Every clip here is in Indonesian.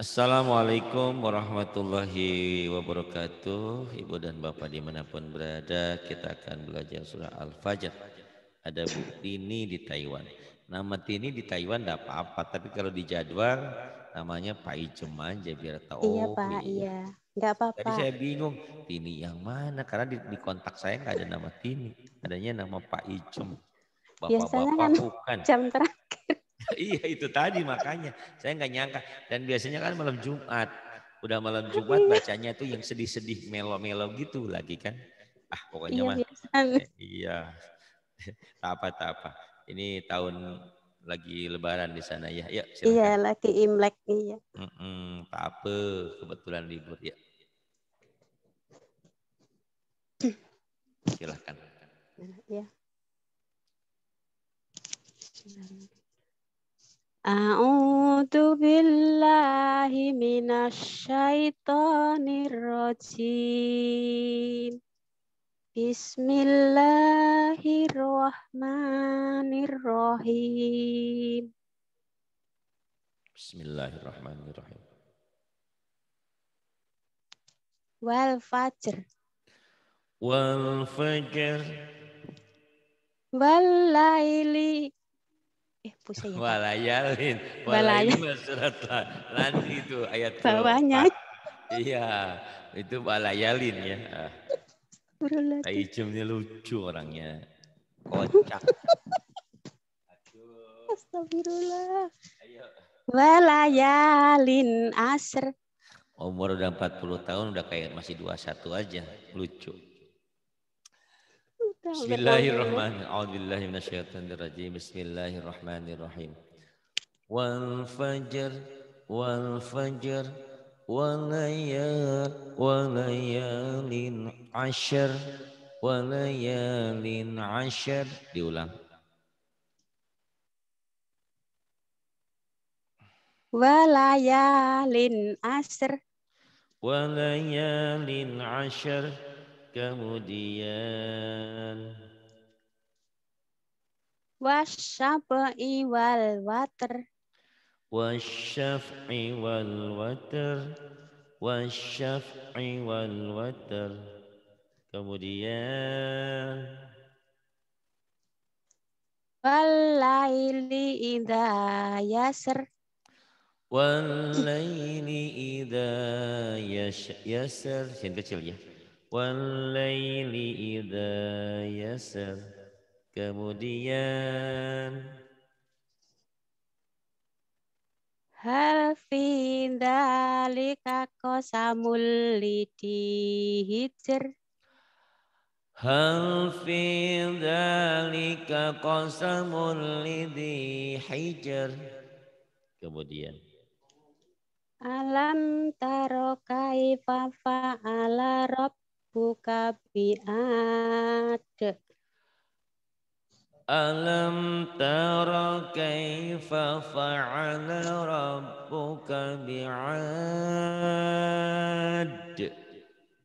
Assalamualaikum warahmatullahi wabarakatuh. Ibu dan Bapak dimanapun berada, kita akan belajar surah Al-Fajr. Ada Bu Tini di Taiwan. Nama Tini di Taiwan tidak apa-apa, tapi kalau di jadwal namanya Pak Ijem aja biar tahu. Iya Pak, iya. Enggak apa-apa. Tadi saya bingung, Tini yang mana? Karena di, di kontak saya nggak ada nama Tini. Adanya nama Pak Ijem. Bapak-bapak kan bukan. Jam terang iya itu tadi makanya saya nggak nyangka dan biasanya kan malam Jumat udah malam Jumat bacanya tuh yang sedih-sedih melo-melo gitu lagi kan ah pokoknya iya, mah eh, iya tak apa tak apa ini tahun lagi lebaran di sana ya ya iya lagi imlek iya mm -mm, tak apa kebetulan libur ya silakan ya A'udzu billahi minasyaitonir rajim. Bismillahirrahmanirrahim. Bismillahirrahmanirrahim. Wal fajr. Wal fajr. Wal laili eh pusat ya. Walayalin. Walayalin Nanti itu ayat bawahnya. Iya, itu walayalin ya. Hijau ini lucu orangnya. Kocak. Astagfirullah. Walayalin asr. Umur udah 40 tahun udah kayak masih 21 aja. Lucu. Bismillahirrahmanirrahim. A'udzubillahi Bismillahirrahmanirrahim. Wal fajr wal fajr walayal walayalin ashar walayalin ashar diulang walayalin ashar walayalin ashar kemudian wasyafi wal water wasyafi wal water wasyafi wal water kemudian walaili idha yasr walaili idza yasr yang kecil ya وَاللَّيْلِ idha yasar Kemudian Hal fi dalika qasamul lidi hijr Hal fi dalika qasamul lidi hijr Kemudian Alam taro kaifa fa'ala rob rabbuka bi'ad. Alam tara kaifa fa'ala rabbuka bi'ad.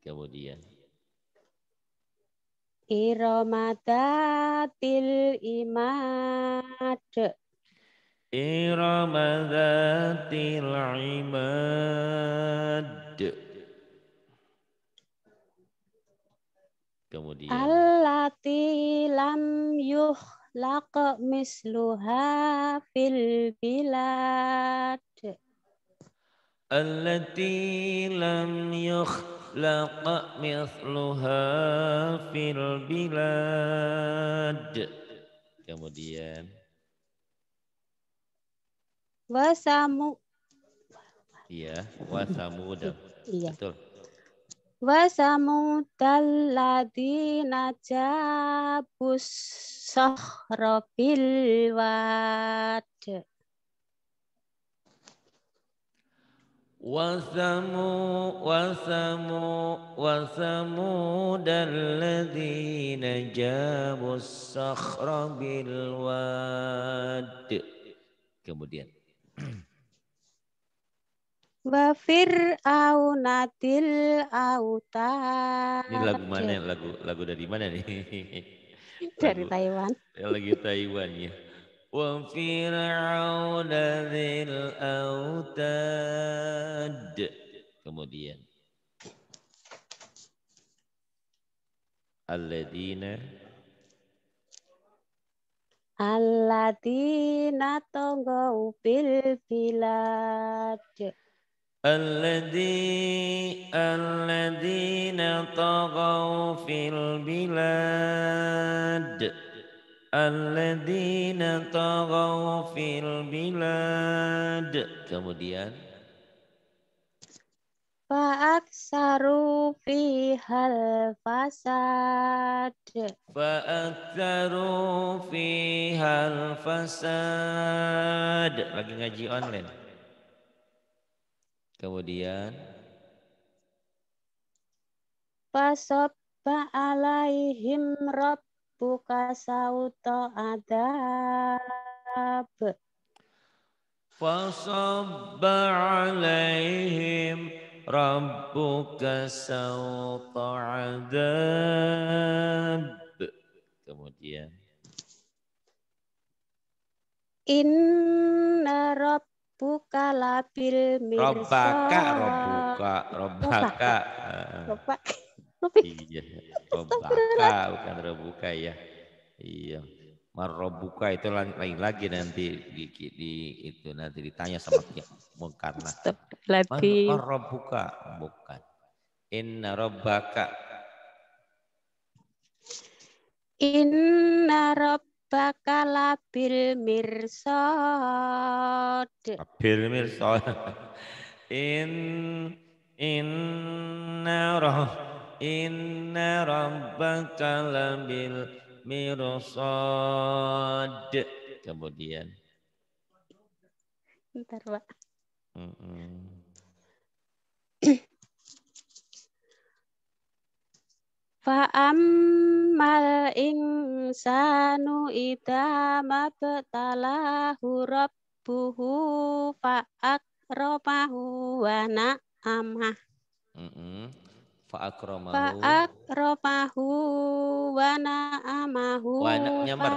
Kemudian. Iramadatil imad. Iramadatil imad. Kemudian. Allati lam yuh laq misluha fil bilad. Allati lam yukhlaq misluha fil bilad. Kemudian. Wasamu. Iya, wasamu. Iya. Betul wasamudal ladina jabus sohrobil wasamu wasamu wasamu dal najabus jabus sohrobil kemudian wa fir'aunatil autar. Ini lagu mana? Ya? Lagu lagu dari mana nih? Dari Taiwan. Taiwan. Lagi Taiwan ya. Wa fir'aunatil autad. Kemudian Alladzina Alladzina tonggo bil bilad الذي الذين طغوا في البلاد الذين طغوا في البلاد kemudian فأكثروا فيها الفساد فأكثروا فيها الفساد lagi ngaji online Kemudian ba'alaihim Rob buka sauto adab. Fasobba alaihim rabbuka sauta adab. Kemudian Inna rabb rabbuka labil mirsa. Rabbaka, rabbuka, rabbaka. Iya, bukan rabbuka ya. Iya. Marobuka itu lain lagi nanti di, di itu nanti ditanya sama dia karena Marobuka bukan. Inna robbaka. Inna rob bakal abil mirsad. abil mirsad. In inna roh inna rabbaka labil mirsad. Kemudian. Ntar, Pak. Mm -mm. Fa'ammal insanu idha mabtalahu rabbuhu fa'akromahu wa na'amah. Mm -hmm. Fa'akromahu. Fa'akromahu wa na'amahu wa nyamber.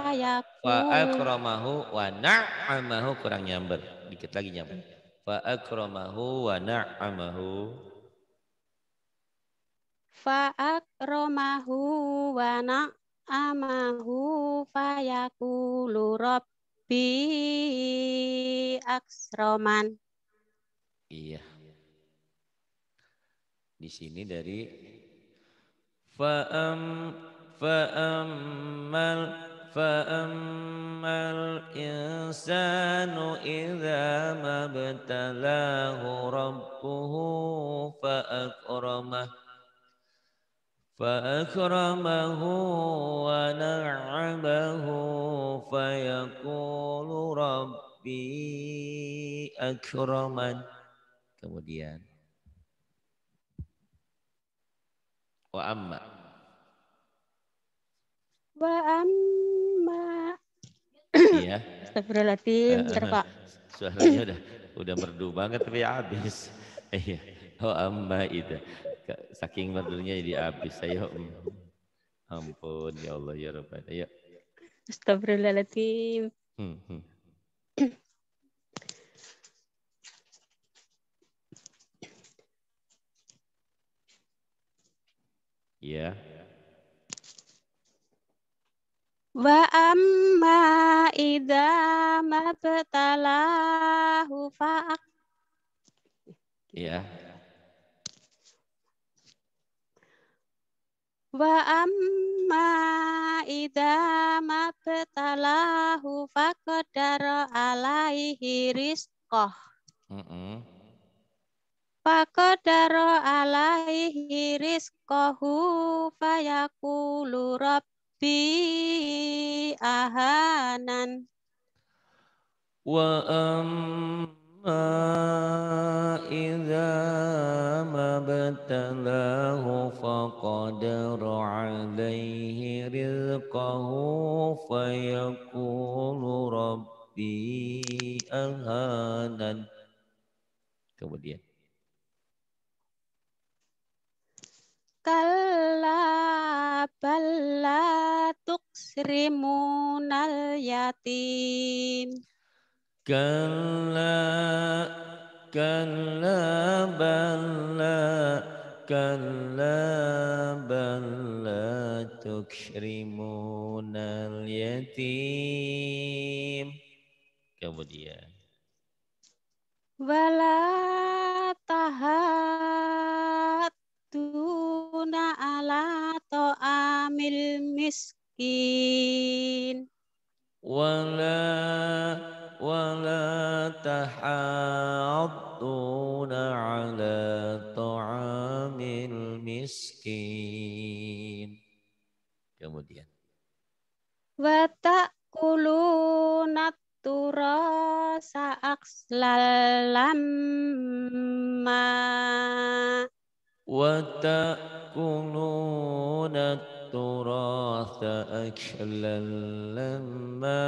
Fa'akromahu wa na'amahu kurang nyamber. Dikit lagi nyamber. Fa'akromahu wa na'amahu fa'akromahu wa amahu fayakulu rabbi aksroman. Iya. Di sini dari fa'am fa'ammal fa'ammal insanu idza mabtalahu rabbuhu fa'akramah فأكرمه ونعمه فيقول ربي أكرمن kemudian wa amma wa amma iya astagfirullahaladzim bentar eh, Pak suaranya udah udah merdu banget tapi habis iya wa amma itu Saking madunya jadi habis saya. Ya Ampun ya Allah ya Rabbal ya. Astagfirullahaladzim. Hmm, hmm. ya. Wa amma idza mabtalahu fa Ya. Wa amma idza mabtalahu faqadara alaihi rizqah. Mm -hmm. Faqadara alaihi rizqahu fayaqulu rabbi ahanan. Wa amma إذا ما ابتلاه فقدر عليه رزقه فيقول ربي أهانن kemudian Kalla balla tuksrimunal yatim Kalla, kalla, kalla, kalla, tukshrimun al-yatim. Kemudian. tahat tuna ala to'amil miskin. Wala, wala. miskin. Kemudian. Wata kulunat turasa akslalama. Wata kulunat turasa akslalama.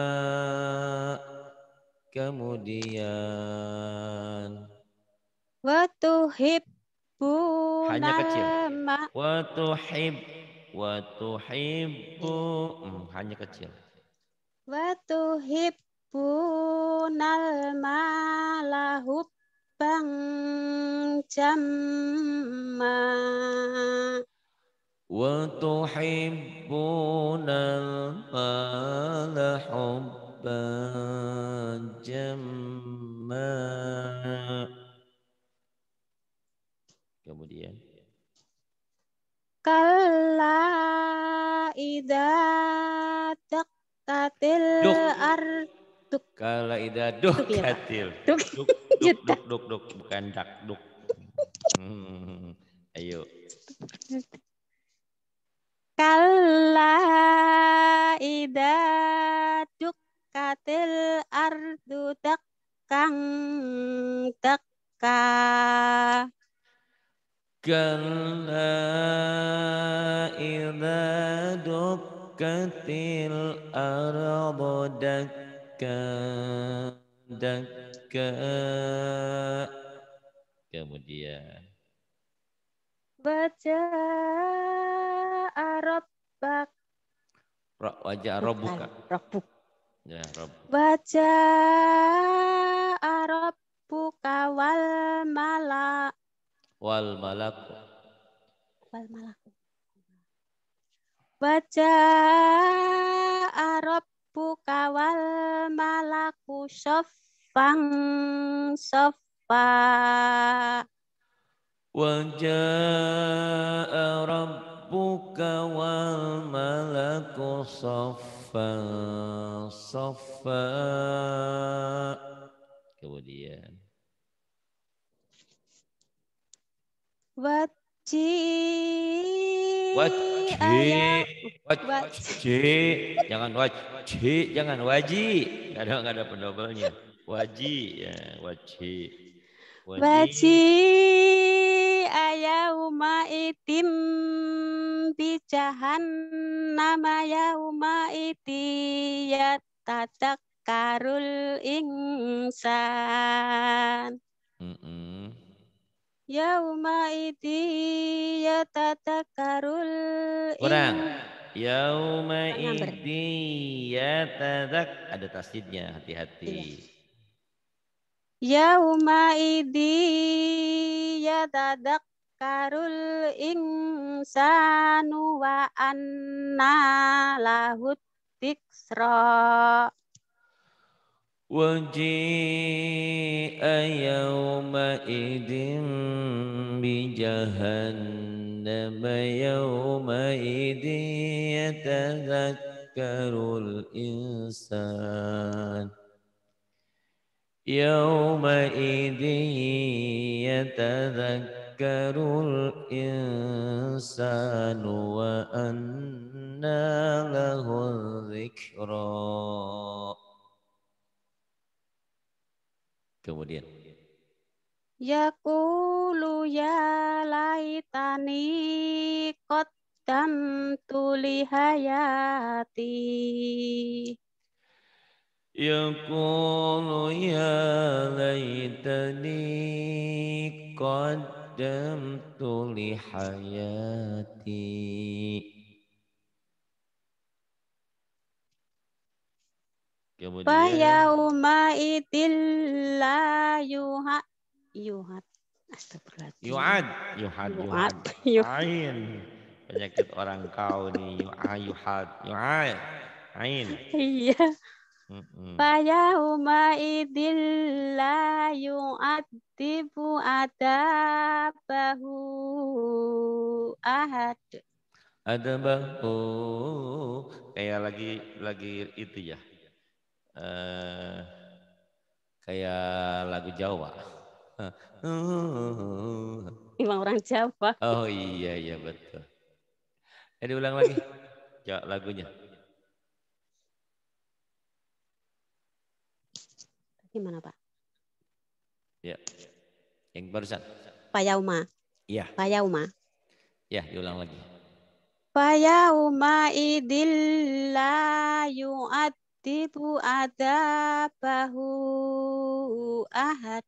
Kemudian. Watuhib hanya kecil wa tuhib wa tuhibbu hmm, hanya kecil wa tuhibbunal malahub bang jamma wa tuhibbunal malahub bang jamma Kalla idza daktatil arduk. Kalla Kala ida Duk. Duk, duk, duk, duk, duk, bukan dak, duk. Hmm. Ayo. Kalla duk dukkatil ardu dakkang dakka. كلا إذا دكت الأرض دكا دكا kemudian baca Arab bak wajah Robuka Robuk ya Rob baca Arab buka wal malak wal malaku wal malaku baca arab buka wal malaku sofang sofa buka Wal malaku, sofa sofa kemudian Waci. Waci. Waci. Jangan waci. jangan waji. Gak ada gak ada pendobelnya. Waji ya, Waci. Waci. waji itim bijahan nama yauma iti ya tatak karul insan Yaumaidi yatadakkarul Kurang. ya yatadak ada tasjidnya, hati-hati. ya yatadak karul insanu wa anna lahut tiksra. Waji'a yawma idin جهنم يومئذ يتذكر الإنسان يومئذ يتذكر الإنسان وأنى له الذكرى Kemudian Yakulu ya laitani dam tuli hayati Yakulu ya laitani dam tuli hayati Kemudian Fayauma idilla yuhak Yuhat. Astagfirullah. yuhat, Yuhad. Yuhad. Ain. Penyakit orang kau nih. yuhat, Yuhad. Yuad. Ain. Iya. Faya uma idilla yu'adibu adabahu ahad. Adabahu. Kayak lagi lagi itu ya. Uh, kayak lagu Jawa. Imam orang Jawa. Oh iya iya betul. Jadi eh, ulang lagi. Coba lagunya. Gimana Pak? Ya. Yang barusan. Pak Yauma. Iya. Pak Yauma. Ya, diulang lagi. Payauma idillah ada adabahu ahad.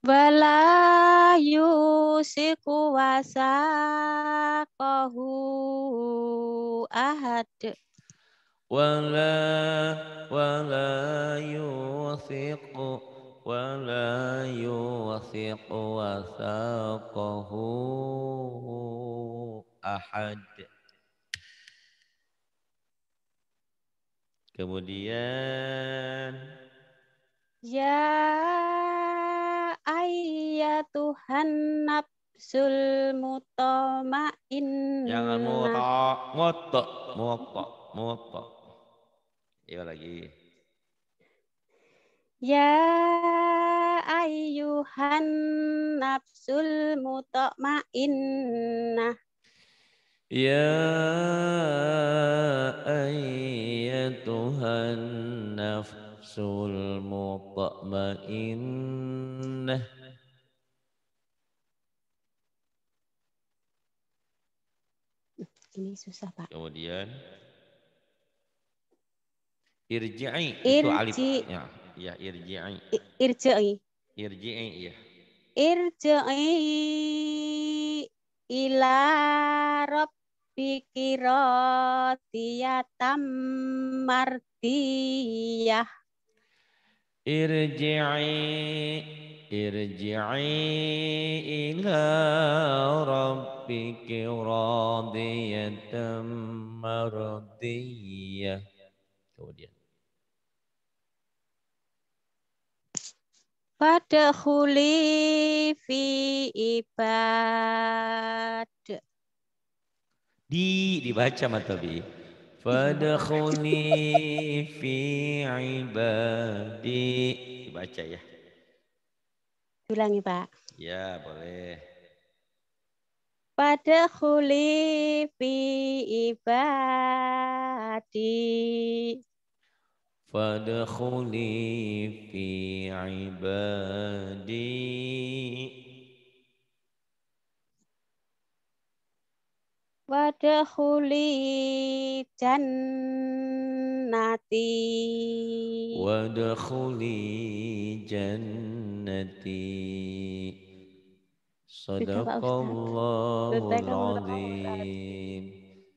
Bala yusiku wasaqahu ahad wala wala yusiku wala yusiku wasaqahu ahad Kemudian Ya ayya Tuhan nafsul mutmainnah. Jangan muta, muta, muta, muta. Iya lagi. Ya ayyuhan nafsul mutmainnah. Ya ayyatuhan nafsul nafsul mutmainnah ini susah pak kemudian irji'i itu alif ya ya irji'i irji'i irji'i ya irji'i ila rabbiki radiyatan martiyah irji'i irji'i ila rabbiki radiyatan mardiyah kemudian khuli fi ibad. Di dibaca matabi. Fadkhuli fi ibadi. Dibaca ya. Ulangi, Pak. Ya, boleh. Fadkhuli fi ibadi. Fadkhuli fi ibadi. Wadkhuli jannati Wadkhuli jannati Sadaqallahul azim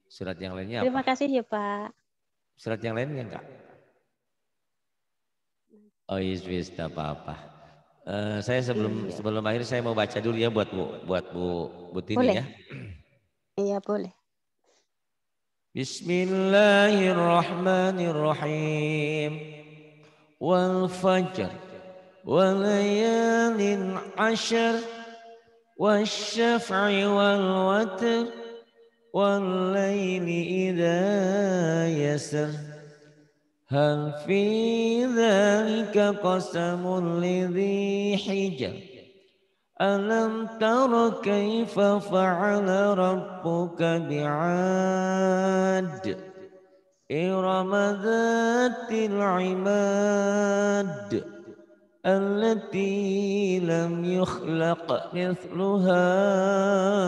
Surat yang lainnya apa? Terima kasih ya Pak Surat yang lainnya enggak? Oh yes, yes, tidak apa-apa. Uh, saya sebelum iya. sebelum akhir saya mau baca dulu ya buat Bu buat Bu Butini Boleh. ya. Iya boleh. Bismillahirrahmanirrahim. Wal fajr wal layalin ashr والشفع wal laili idza يسر هل في ذلك قسم لذي حجر ألم تر كيف فعل ربك بعاد إرم ذات العماد التي لم يخلق مثلها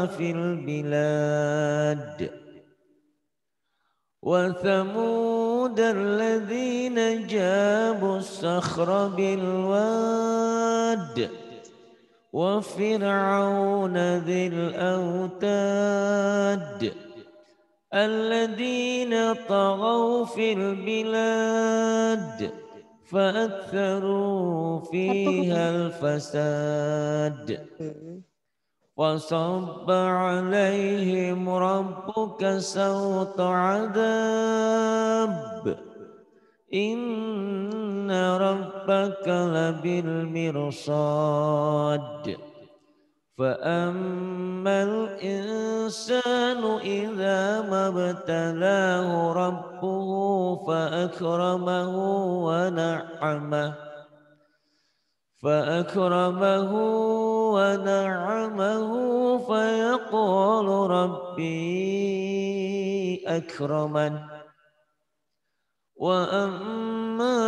في البلاد وثمود الذين جابوا الصخر بالواد وفرعون ذي الأوتاد الذين طغوا في البلاد فأكثروا فيها الفساد وصب عليهم ربك سوط عذاب إن ربك لبالمرصاد فأما الإنسان إذا ما ابتلاه ربه فأكرمه ونعمه فأكرمه ونعمه فيقول ربي أكرمن وأما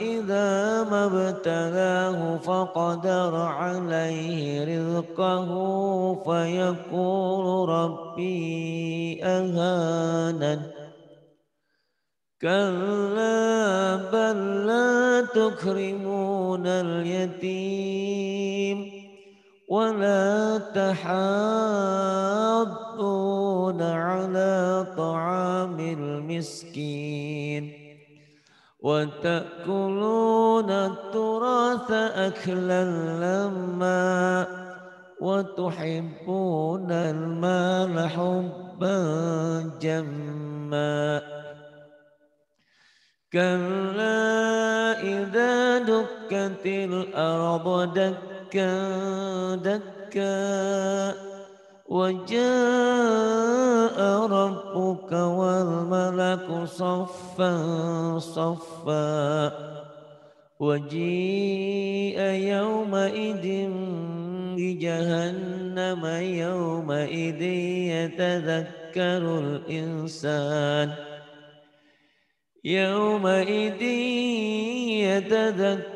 إذا ما ابتلاه فقدر عليه رزقه فيقول ربي أهانن كلا بل لا تكرمون اليتيم ولا تحاضون يحافظون على طعام المسكين وتأكلون التراث أكلا لما وتحبون المال حبا جما كلا إذا دكت الأرض دكا دكا وجاء ربك والملك صفا صفا وجيء يومئذ بجهنم يومئذ يتذكر الإنسان يومئذ يتذكر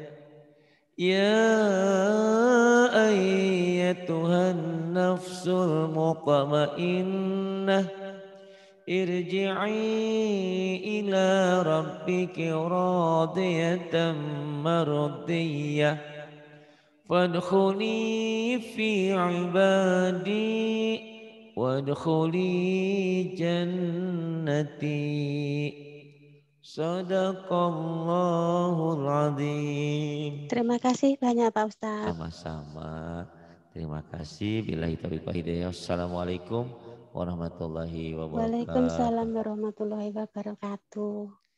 يا أيتها النفس المطمئنة ارجعي إلى ربك راضية مرضية فادخلي في عبادي وادخلي جنتي Sadaqallahul adzim. Terima kasih banyak Pak Ustaz. Sama-sama. Terima kasih. Bila taufiq wal hidayah. Assalamualaikum warahmatullahi wabarakatuh. Waalaikumsalam warahmatullahi wabarakatuh.